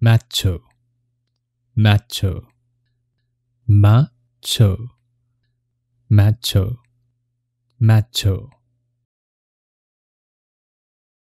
macho macho macho macho macho